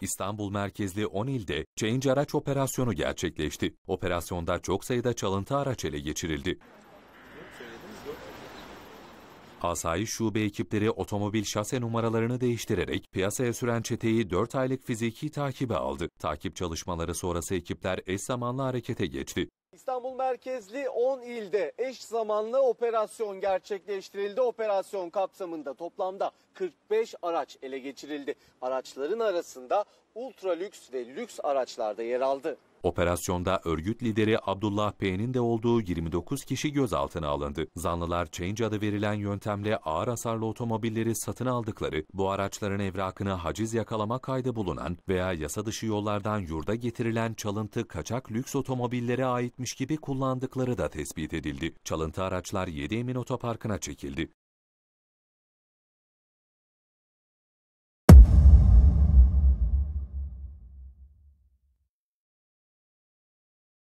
İstanbul merkezli 10 ilde Change araç operasyonu gerçekleşti. Operasyonda çok sayıda çalıntı araç ele geçirildi. Asayiş şube ekipleri otomobil şase numaralarını değiştirerek piyasaya süren çeteyi 4 aylık fiziki takibe aldı. Takip çalışmaları sonrası ekipler eş zamanlı harekete geçti. İstanbul merkezli 10 ilde eş zamanlı operasyon gerçekleştirildi. Operasyon kapsamında toplamda 45 araç ele geçirildi. Araçların arasında ultra lüks ve lüks araçlarda yer aldı. Operasyonda örgüt lideri Abdullah P'nin de olduğu 29 kişi gözaltına alındı. Zanlılar Change adı verilen yöntemle ağır hasarlı otomobilleri satın aldıkları, bu araçların evrakına haciz yakalama kaydı bulunan veya yasa dışı yollardan yurda getirilen çalıntı kaçak lüks otomobillere aitmiş gibi kullandıkları da tespit edildi. Çalıntı araçlar 7 Emin Otoparkı'na çekildi.